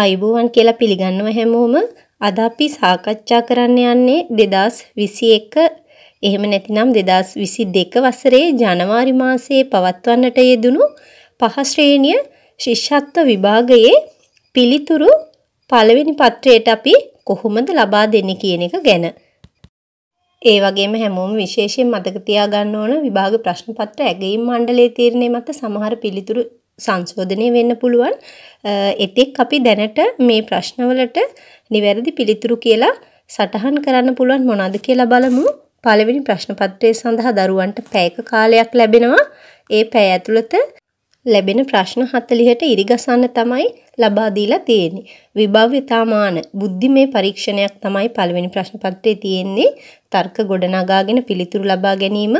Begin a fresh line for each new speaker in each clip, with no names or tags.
ආයුබෝවන් කියලා පිළිගන්නව හැමෝම අද අපි සාකච්ඡා කරන්න යන්නේ 2021 එහෙම නැතිනම් 2022 වසරේ ජනවාරි මාසයේ පවත්වන්නට යෙදුණු පහ ශ්‍රේණිය ශිෂ්‍යත්ව විභාගයේ පිළිතුරු පළවෙනි පත්‍රයට අපි කොහොමද ලබා දෙන්නේ කියන එක ගැන. ඒ වගේම හැමෝම විශේෂයෙන් මතක තියාගන්න ඕන විභාග ප්‍රශ්න පත්‍ර ඇගයීම් මණ්ඩලයේ තීරණය මත සමහර පිළිතුරු සංශෝධනය වෙන්න පුළුවන් එතෙක් අපි දැනට මේ ප්‍රශ්නවලට නිවැරදි පිළිතුරු කියලා සටහන් කරන්න පුළුවන් මොනවද කියලා බලමු පළවෙනි ප්‍රශ්න පත්‍රය සඳහා දරුවන්ට පැයක කාලයක් ලැබෙනවා ඒ පැය ඇතුළත ලැබෙන ප්‍රශ්න 40ට ඉරිගසන්න තමයි ලබා දීලා තියෙන්නේ. විභව්‍යතාමාන බුද්ධිමය පරීක්ෂණයක් තමයි පළවෙනි ප්‍රශ්න පත්‍රයේ තියෙන්නේ. තර්ක ගොඩනගාගෙන පිළිතුරු ලබා ගැනීම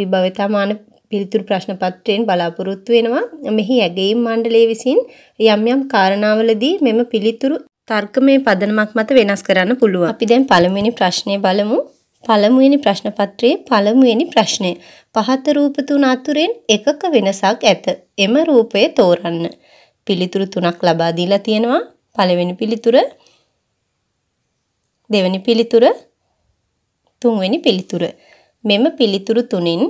විභව්‍යතාමාන පිළිතුරු ප්‍රශ්න පත්‍රයෙන් බලාපොරොත්තු වෙනවා. මෙහි ඇගයීම් මණ්ඩලය විසින් යම් යම් කාරණාවලදී මෙම පිළිතුරු තර්කමය පදනමක් මත වෙනස් කරන්න පුළුවන්. අපි දැන් පළමුවෙනි ප්‍රශ්නය බලමු. පළමුවෙනි ප්‍රශ්න පත්‍රයේ පළමුවෙනි ප්‍රශ්නය. පහත රූප තුන අතුරෙන් එකක වෙනසක් ඇත. එම රූපය තෝරන්න. පිළිතුරු තුනක් ලබා දීලා තියෙනවා. පළවෙනි පිළිතුර දෙවෙනි පිළිතුර තුන්වෙනි පිළිතුර මෙම පිළිතුරු තුනෙන්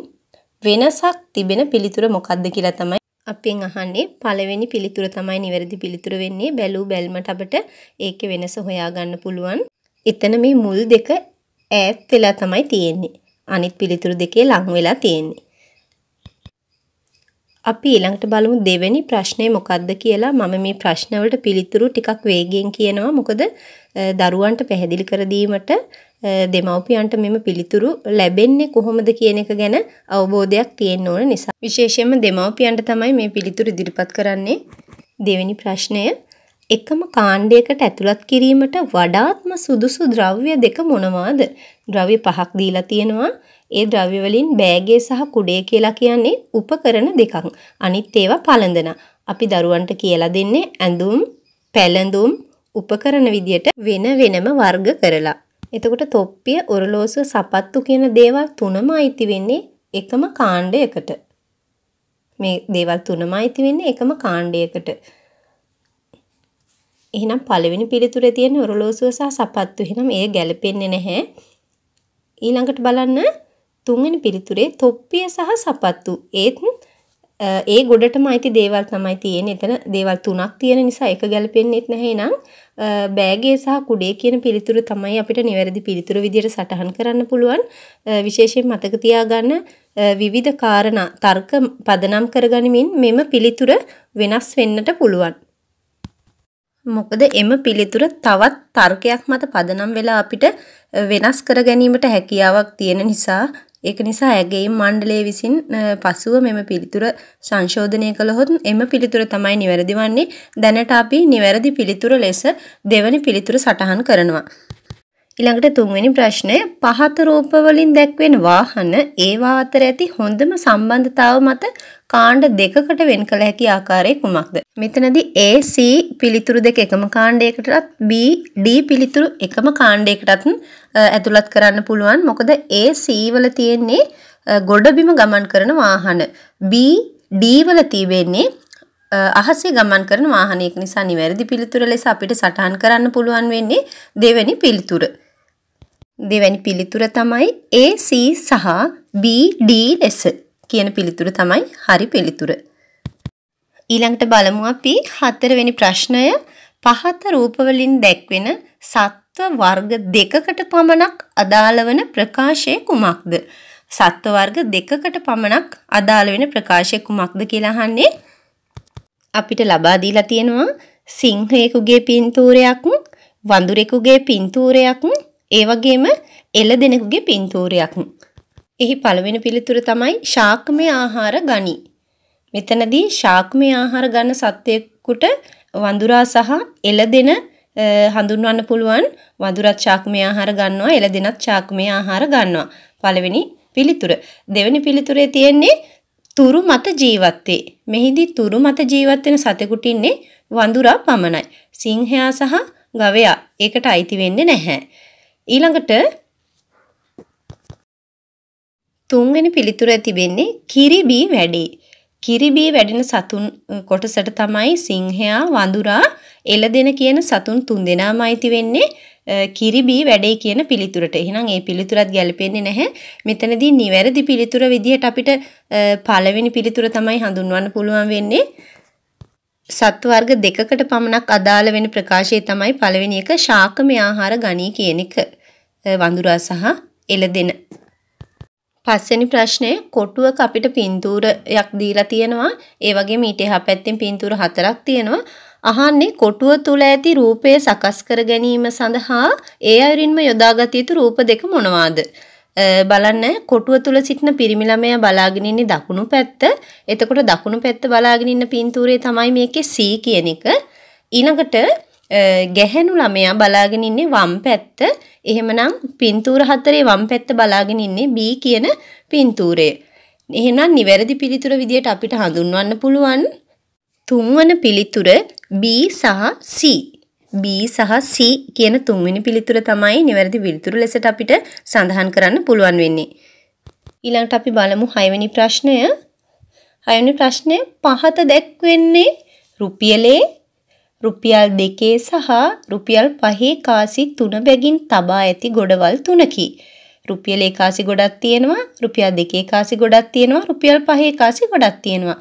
වෙනසක් තිබෙන පිළිතුර මොකක්ද කියලා තමයි අපෙන් අහන්නේ පළවෙනි පිළිතුර තමයි නිවැරදි පිළිතුර වෙන්නේ බැලූ බැල්මට අපට ඒකේ වෙනස හොයාගන්න පුළුවන්. එතන මේ මුල් දෙක ඈත් වෙලා තමයි තියෙන්නේ. අනිත් පිළිතුරු දෙකේ ලං වෙලා තියෙන්නේ. අපි ඊළඟට බලමු දෙවෙනි ප්‍රශ්නේ මොකක්ද කියලා. මම මේ ප්‍රශ්න වලට පිළිතුරු ටිකක් වේගෙන් කියනවා. මොකද දරුවන්ට පැහැදිලි කර දීමට දෙමව්පියන්ට මෙම පිළිතුරු ලැබෙන්නේ කොහොමද කියන එක ගැන අවබෝධයක් තියෙන්න ඕන නිසා. විශේෂයෙන්ම දෙමව්පියන්ට තමයි මේ පිළිතුරු ඉදිරිපත් කරන්නේ. දෙවෙනි ප්‍රශ්නය එකම කාණ්ඩයකට ඇතුළත් කිරීමට වඩාත්ම සුදුසු ද්‍රව්‍ය දෙක මොනවාද? ද්‍රව්‍ය පහක් දීලා තියෙනවා. ඒ ද්‍රව්‍ය වලින් බෑගේ සහ කුඩේ කියලා කියන්නේ උපකරණ දෙකක්. අනිත් ඒවා පළඳන. අපි දරුවන්ට කියලා දෙන්නේ ඇඳුම්, පැළඳුම්, උපකරණ විදියට වෙන වෙනම වර්ග කරලා. එතකොට තොප්පිය ඔරලෝසුව සපත්තු කියන දේවල් තුනම අයිති වෙන්නේ එකම කාණ්ඩයකට. මේ දේවල් තුනම අයිති වෙන්නේ එකම කාණ්ඩයකට. එහෙනම් පළවෙනි පිළිතුරේ තියෙන ඔරලෝසුව සහ සපත්තු එහෙනම් ඒ ගැලපෙන්නේ නැහැ. ඊළඟට බලන්න තුන්වෙනි පිළිතුරේ තොප්පිය සහ සපත්තු ඒත් ඒ ගොඩටම අයිති දේවල් තමයි තියෙන්නේ. එතන දේවල් තුනක් තියෙන නිසා එක ගැලපෙන්නේත් නැහැ නං බෑගේ සහ කුඩේ කියන පිළිතුරු තමයි අපිට නිවැරදි පිළිතුරු විදියට සටහන් කරන්න පුළුවන්. විශේෂයෙන් මතක තියාගන්න විවිධ කාරණා තර්ක පදනම් කරගනිමින් මෙම පිළිතුර වෙනස් වෙන්නට පුළුවන්. මොකද එම පිළිතුර තවත් තර්කයක් මත පදනම් වෙලා අපිට වෙනස් කර ගැනීමට හැකියාවක් තියෙන නිසා ඒක නිසා ඇගේම් මණ්ඩලය විසින් පසුව මෙම පිළිතුර සංශෝධනය කළහොත් එම පිළිතුර තමයි නිවැරදි වන්නේ දැනට අපි නිවැරදි පිළිතුර ලෙස දෙවැනි පිළිතුර සටහන් කරනවා ඊළඟට තුන්වෙනි ප්‍රශ්නය පහත රූප වලින් දැක්වෙන වාහන ඒවා අතර ඇති හොඳම සම්බන්ධතාව මත කාණ්ඩ දෙකකට වෙන් කළ හැකි ආකාරය කුමක්ද? මෙතනදී AC පිළිතුරු දෙක එකම කාණ්ඩයකටත් BD පිළිතුරු එකම කාණ්ඩයකටත් ඇතුළත් කරන්න පුළුවන්. මොකද AC වල තියෙන්නේ ගොඩබිම ගමන් කරන වාහන. BD වල තිබෙන්නේ අහසේ ගමන් කරන වාහනයක නිසා නිවැරදි පිළිතුර ලෙස අපිට සටහන් කරන්න පුළුවන් වෙන්නේ දෙවැනි පිළිතුර. දෙවැනි පිළිතුර තමයි AC සහ BD ලෙස කියන පිළිතුර තමයි හරි පිළිතුර. ඊළඟට බලමු අපි හතරවෙනි ප්‍රශ්නය පහත රූපවලින් දැක්වෙන සත්ව වර්ග දෙකකට පමණක් අදාළ වන ප්‍රකාශය කුමක්ද? සත්ව වර්ග දෙකකට පමණක් අදාළ වෙන ප්‍රකාශය කුමක්ද කියලා අහන්නේ අපිට ලබා දීලා තියෙනවා සිංහයෙකුගේ පින්තූරයක් වඳුරෙකුගේ පින්තූරයක් ඒ වගේම එළදෙනෙකුගේ පින්තූරයක්. එහි පළවෙනි පිළිතුර තමයි ශාක්‍මය ආහාර ගනි. මෙතනදී ශාක්‍මය ආහාර ගන්න සත්වයෙකුට වඳුරා සහ එළදෙන හඳුන්වන්න පුළුවන් වඳුරත් ශාක්‍මය ආහාර ගන්නවා එළදෙනත් ශාක්‍මය ආහාර ගන්නවා. පළවෙනි පිළිතුර. දෙවෙනි පිළිතුරේ තියෙන්නේ තුරු මත ජීවත් වේ. මෙහිදී තුරු මත ජීවත් වෙන සතෙකුට ඉන්නේ වඳුරා පමණයි. සිංහයා සහ ගවයා ඒකට අයිති වෙන්නේ නැහැ. ඊළඟට තුන්වෙනි පිළිතුර තිබෙන්නේ කිරිබී වැඩේ. කිරිබී වැඩෙන සතුන් කොටසට තමයි සිංහයා වඳුරා එළදෙන කියන සතුන් තුන්දෙනාම අයිති වෙන්නේ කිරිබී වැඩේ කියන පිළිතුරට. එහෙනම් ඒ පිළිතුරත් ගැලපෙන්නේ නැහැ. මෙතනදී නිවැරදි පිළිතුර විදිහට අපිට පළවෙනි පිළිතුර තමයි හඳුන්වන්න පුළුවන් වෙන්නේ. සත්ව වර්ග දෙකකට පමණක් අදාළ වෙන ප්‍රකාශයේ තමයි පළවෙනි එක ශාකමය ආහාර ගනී කියන එක. වඳුරා සහ එළදෙන පස්වෙනි ප්‍රශ්නේ කොටුවක අපිට පින්තූරයක් දීලා තියෙනවා. ඒ වගේම ඊට එහා පැත්තෙන් පින්තූර හතරක් තියෙනවා. අහන්නේ කොටුව තුල ඇති රූපය සකස් කර ගැනීම සඳහා ඒ අයුරින්ම යොදාගත යුතු රූප දෙක මොනවාද? බලන්න කොටුව තුල සිටින පිරිමි ළමයා බලාගෙන ඉන්නේ දකුණු පැත්ත. එතකොට දකුණු පැත්ත බලාගෙන ඉන්න පින්තූරේ තමයි මේකේ C කියන එක. ඊළඟට ගැහැණු ළමයා බලාගෙන ඉන්නේ වම් පැත්ත. එහෙමනම් පින්තූර හතරේ වම් පැත්ත බලාගෙන ඉන්නේ B කියන පින්තූරය. එහෙනම් නිවැරදි පිළිතුර විදියට අපිට හඳුන්වන්න පුළුවන් තුන්වන පිළිතුර B සහ C. B සහ C කියන තුන්වෙනි පිළිතුර තමයි නිවැරදි පිළිතුර ලෙසට අපිට සඳහන් කරන්න පුළුවන් වෙන්නේ. ඊළඟට අපි බලමු 6 වෙනි ප්‍රශ්නය. 6 වෙනි ප්‍රශ්නය පහත දැක්වෙන්නේ රුපියලේ රුපියල් දෙකේ සහ රුපියල් පහේ කාසි තුන බැගින් තබා ඇති ගොඩවල් තුනකි. රුපියල් ඒකාසි ගොඩක් තියෙනවා රුපියල් දෙකේ කාසි ගොඩක් තියෙනවා රුපියල් පහේ කාසි ගොඩක් තියෙනවා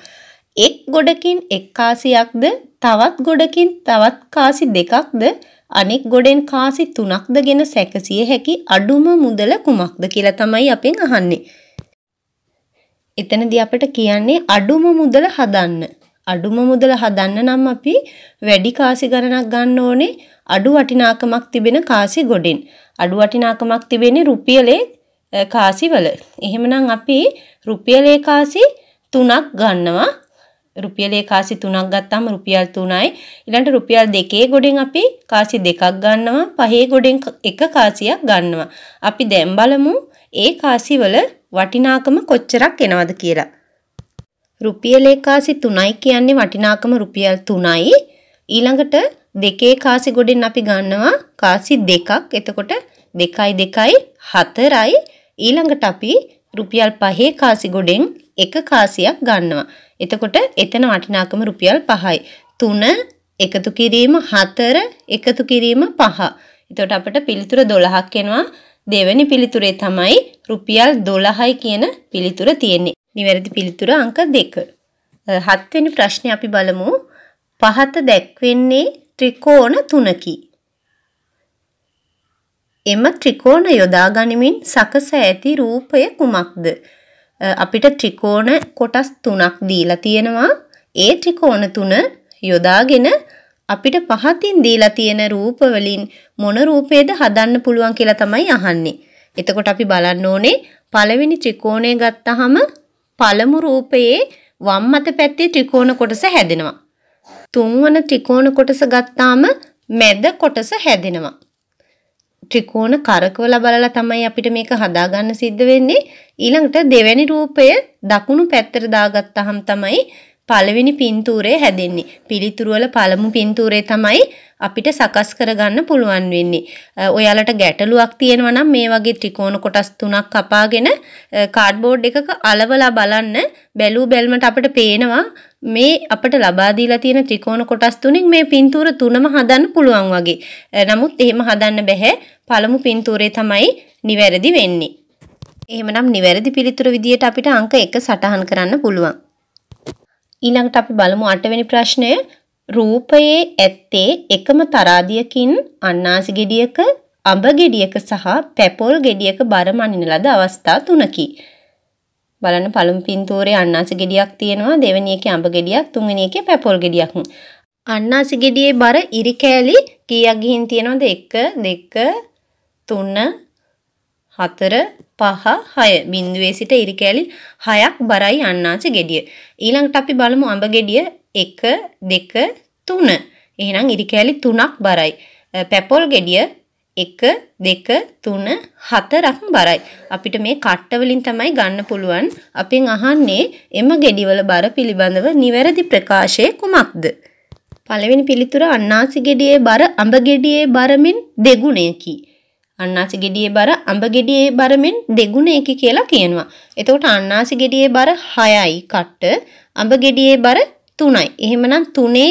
එක් ගොඩකින් එක් කාසියක්ද තවත් ගොඩකින් තවත් කාසි දෙකක්ද අනෙක් ගොඩෙන් කාසි තුනක්ද ගෙන සැකසිය හැකි අඩුම මුදල කුමක්ද කියලා තමයි අපෙන් අහන්නේ එතනදී අපිට කියන්නේ අඩුම මුදල හදන්න අඩුම මුදල හදන්න නම් අපි වැඩි කාසි ගණනක් ගන්න ඕනේ අඩු වටිනාකමක් තිබෙන කාසි ගොඩෙන්. අඩු වටිනාකමක් තිබෙන්නේ රුපියලේ කාසිවල. එහෙමනම් අපි රුපියලේ කාසි 3ක් ගන්නවා. රුපියලේ කාසි 3ක් ගත්තාම රුපියල් 3යි. ඊළඟට රුපියල් 2කේ ගොඩෙන් අපි කාසි 2ක් ගන්නවා. පහේ ගොඩෙන් එක කාසියක් ගන්නවා. අපි දැන් බලමු ඒ කාසිවල වටිනාකම කොච්චරක් එනවද කියලා. රුපියලේ කාසි 3යි කියන්නේ වටිනාකම රුපියල් 3යි. ඊළඟට දෙකේ කාසි ගොඩෙන් අපි ගන්නවා කාසි දෙකක්. එතකොට 2යි 2යි 4යි. ඊළඟට අපි රුපියල් 5 කාසි ගොඩෙන් එක කාසියක් ගන්නවා. එතකොට එතන වටිනාකම රුපියල් 5යි. 3 එකතු කිරීම 4 එකතු කිරීම 5. එතකොට අපිට පිළිතුර 12ක් එනවා. දෙවැනි පිළිතුරේ තමයි රුපියල් 12යි කියන පිළිතුර තියෙන්නේ. නිවැරදි පිළිතුර අංක 2. හත්වෙනි ප්‍රශ්නේ අපි බලමු. පහත දැක්වෙන්නේ ත්‍රිකෝණ තුනකි. එම ත්‍රිකෝණ යොදා ගනිමින් සකස ඇති රූපය කුමක්ද? අපිට ත්‍රිකෝණ කොටස් තුනක් දීලා තියෙනවා. ඒ ත්‍රිකෝණ තුන යොදාගෙන අපිට පහතින් දීලා තියෙන රූප වලින් මොන රූපේද හදන්න පුළුවන් කියලා තමයි අහන්නේ. එතකොට අපි බලන්න ඕනේ පළවෙනි ත්‍රිකෝණය ගත්තහම පළමු රූපයේ වම් මත පැත්තේ ත්‍රිකෝණ කොටස හැදෙනවා. තුන්වන ත්‍රිකෝණ කොටස ගත්තාම මැද කොටස හැදෙනවා. ත්‍රිකෝණ කරකවලා බලලා තමයි අපිට මේක හදාගන්න සිද්ධ වෙන්නේ. ඊළඟට දෙවැනි රූපය දකුණු පැත්තට දාගත්තාම තමයි පළවෙනි පින්තූරය හැදෙන්නේ. පිළිතුරු වල පළමු පින්තූරේ තමයි අපිට සකස් කරගන්න පුළුවන් වෙන්නේ. ඔයාලට ගැටලුවක් තියෙනවා නම් මේ වගේ ත්‍රිකෝණ කොටස් තුනක් කපාගෙන කාඩ්බෝඩ් එකක අලවලා බලන්න බැලූ බැල්මට අපිට පේනවා මේ අපිට ලබා දීලා තියෙන ත්‍රිකෝණ කොටස් තුنين මේ පින්තූර තුනම හදන්න පුළුවන් වගේ. නමුත් එහෙම හදන්න බෑ. පළමු පින්තූරේ තමයි නිවැරදි වෙන්නේ. එහෙමනම් නිවැරදි පිළිතුර විදියට අපිට අංක 1 සටහන් කරන්න පුළුවන්. ඊළඟට අපි බලමු 8 වෙනි ප්‍රශ්නය රූපයේ ඇත්තේ එකම තරාදියකින් අන්නාසි ගෙඩියක, අඹ ගෙඩියක සහ පැපොල් ගෙඩියක බර මනින ලද අවස්ථා තුනකි. බලන්න පළමු පින්තූරේ අන්නාසි ගෙඩියක් තියෙනවා, දෙවෙනි එකේ අඹ ගෙඩියක්, තුන්වෙනි එකේ පැපොල් ගෙඩියක්. අන්නාසි ගෙඩියේ බර ඉරි කෑලි කීයක් ගිහින් තියෙනවද? 1 2 3 4 පහ හය බින්දුවේ සිට ඉරිකෑලි හයක් බරයි අන්නාච ගෙඩිය. ඊළඟට අපි බලමු අඹ ගෙඩිය එක දෙක තුන. එහෙනම් ඉරිකෑලි තුනක් බරයි. පැපොල් ගෙඩිය එක දෙක තුන හතරක් බරයි. අපිට මේ කට්ටවලින් තමයි ගන්න පුළුවන්. අපෙන් අහන්නේ එම ගෙඩිවල බර පිළිබඳව නිවැරදි ප්‍රකාශය කුමක්ද? පළවෙනි පිළිතුර අන්නාසි ගෙඩියේ බර අඹ ගෙඩියේ බරමින් දෙගුණයකි. අන්නාසි ගෙඩියේ බර අඹ ගෙඩියේ බරමින් දෙගුණයකි කියලා කියනවා. එතකොට අන්නාසි ගෙඩියේ බර 6යි කට්ට අඹ ගෙඩියේ බර 3යි. එහෙමනම් 3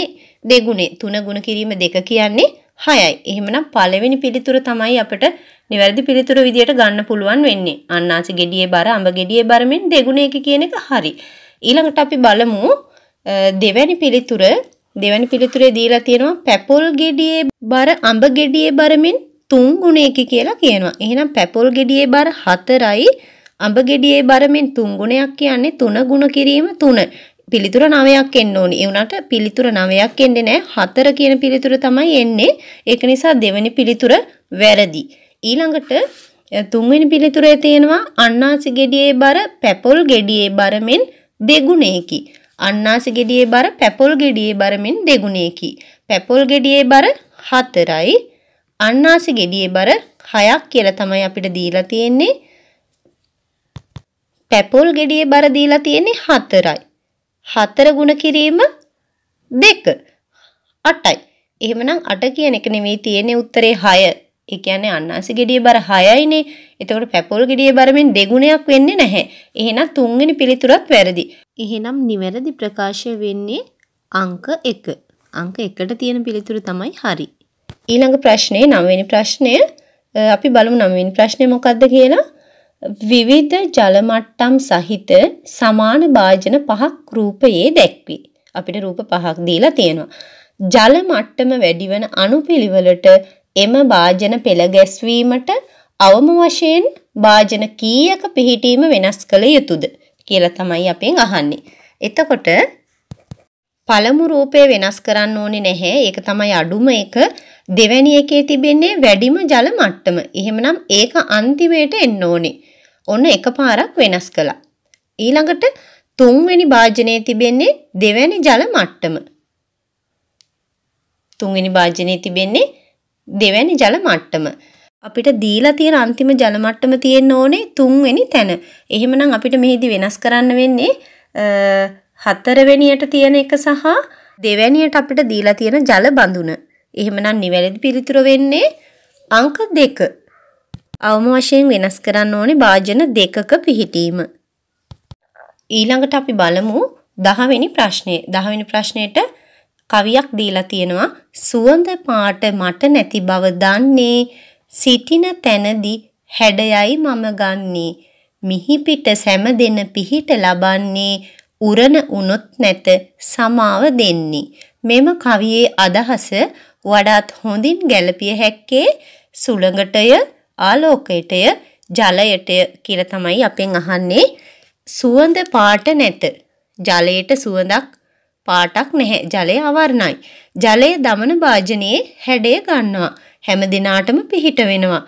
දෙගුණේ 3 ගුණ කිරීම 2 කියන්නේ 6යි. එහෙමනම් පළවෙනි පිළිතුර තමයි අපිට නිවැරදි පිළිතුර විදියට ගන්න පුළුවන් වෙන්නේ. අන්නාසි ගෙඩියේ බර අඹ ගෙඩියේ බරමින් දෙගුණ 1 කියන එක හරි. ඊළඟට අපි බලමු දෙවැනි පිළිතුර දෙවැනි පිළිතුරේ දීලා තියෙනවා පැපොල් ගෙඩියේ බර අඹ ගෙඩියේ බරමින් 3 ගුණ 1 කියලා කියනවා. එහෙනම් පැපොල් ගෙඩියේ බර 4යි අඹ ගෙඩියේ බරමින් 3 ගුණයක් කියන්නේ 3 ගුණ කිරීම 3. පිළිතුර නවයක් එන්න ඕනි. ඒ උනාට පිළිතුර නවයක් එන්නේ නැහැ. හතර කියන පිළිතුර තමයි එන්නේ. ඒක නිසා දෙවෙනි පිළිතුර වැරදි. ඊළඟට තුන්වෙනි පිළිතුරේ තියෙනවා අන්නාසි ගෙඩියේ බර පැපොල් ගෙඩියේ බරමින් දෙගුණයකි. අන්නාසි ගෙඩියේ බර පැපොල් ගෙඩියේ බරමින් දෙගුණයකි. පැපොල් ගෙඩියේ බර 4යි. අන්නාසි ගෙඩියේ බර 6ක් කියලා තමයි අපිට දීලා තියෙන්නේ. පැපොල් ගෙඩියේ බර දීලා තියෙන්නේ 4යි. හතර ගුණ කිරීම දෙක අටයි. එහෙමනම් අට කියන එක නෙමෙයි තියෙන්නේ උත්තරේ 6. ඒ කියන්නේ අන්නාසි ගෙඩියේ බර 6යිනේ. එතකොට පැපොල් ගෙඩියේ බරෙන් දෙගුණයක් වෙන්නේ නැහැ. එහෙනම් තුන්වෙනි පිළිතුරත් වැරදි. එහෙනම් නිවැරදි ප්‍රකාශය වෙන්නේ අංක 1. අංක 1ට තියෙන පිළිතුර තමයි හරි. ඊළඟ ප්‍රශ්නේ 9 වෙනි ප්‍රශ්නය අපි බලමු 9 වෙනි ප්‍රශ්නේ මොකක්ද කියලා. විවිධ ජල මට්ටම් සහිත සමාන භාජන පහක් රූපයේ දැක්වේ. අපිට රූප පහක් දීලා තියෙනවා. ජල මට්ටම වැඩිවන අණුපිළිවෙලට එම භාජන පෙළ ගැස්වීමට අවම වශයෙන් භාජන කීයක පිහිටීම වෙනස් කළ යුතුද කියලා තමයි අපෙන් අහන්නේ. එතකොට පළමු රූපය වෙනස් කරන්න ඕනේ නැහැ. ඒක තමයි අඩුම එක. දෙවැනි එකේ තිබෙන්නේ වැඩිම ජල මට්ටම. එහෙමනම් ඒක අන්තිමයට එන්න ඕනේ. ඔන්න එකපාරක් වෙනස් කළා. ඊළඟට තුන්වෙනි භාජනයේ තිබෙන්නේ දෙවැනි ජල මට්ටම. තුන්වෙනි භාජනයේ තිබෙන්නේ දෙවැනි ජල මට්ටම. අපිට දීලා තියෙන අන්තිම ජල මට්ටම තියෙන්න ඕනේ තුන්වෙනි තැන. එහෙමනම් අපිට මෙහිදී වෙනස් කරන්න වෙන්නේ හතරවෙනියට තියෙන එක සහ දෙවැනියට අපිට දීලා තියෙන ජල බඳුන. එහෙමනම් නිවැරදි පිළිතුර වෙන්නේ අංක 2. අවම වශයෙන් වෙනස් කරන්න ඕනේ භාජන දෙකක පිහිටීම. ඊළඟට අපි බලමු 10 වෙනි ප්‍රශ්නේ. 10 වෙනි ප්‍රශ්නෙට කවියක් දීලා තියෙනවා සුවඳ පාට මට නැති බව දන්නේ සිටින තැනදී හැඩයයි මම ගන්නේ මිහි පිට සැමදෙන පිහිට ලබන්නේ උරණ උනොත් නැත සමාව දෙන්නේ මෙම කවියේ අදහස වඩාත් හොඳින් ගැළපිය හැක්කේ සුළඟටය ආලෝකයටය ජලයටය කියලා තමයි අපෙන් අහන්නේ සුවඳ පාට නැත. ජලයට සුවඳක් පාටක් නැහැ. ජලය අවර්ණයි. ජලය දමන භාජනයේ හැඩය ගන්නවා. හැම දිනාටම පිහිට වෙනවා.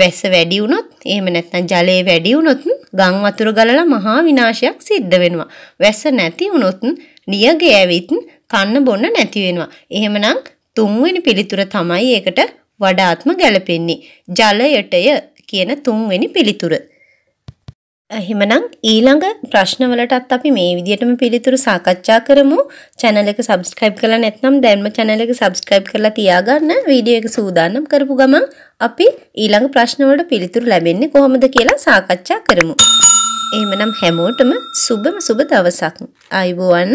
වැස්ස වැඩි වුණොත් එහෙම නැත්නම් ජලය වැඩි වුණොත් ගම් වතුර ගලලා මහා විනාශයක් සිද්ධ වෙනවා. වැස්ස නැති වුණොත් නියගෑවිත් කන්න බොන්න නැති වෙනවා. එහෙමනම් තුන්වෙනි පිළිතුර තමයි ඒකට වඩාත්ම ගැලපෙන්නේ ජලයටය කියන තුන්වෙනි පිළිතුර. එහෙමනම් ඊළඟ ප්‍රශ්නවලටත් අපි මේ විදිහටම පිළිතුරු සාකච්ඡා කරමු. channel එක subscribe කරලා නැත්නම් දැන්ම channel එක subscribe කරලා තියාගන්න. වීඩියෝ එක සූදානම් කරපු ගමන් අපි ඊළඟ ප්‍රශ්නවලට පිළිතුරු ලැබෙන්නේ කොහොමද කියලා සාකච්ඡා කරමු. එහෙමනම් හැමෝටම සුබම සුබ දවසක්. ආයුබෝවන්.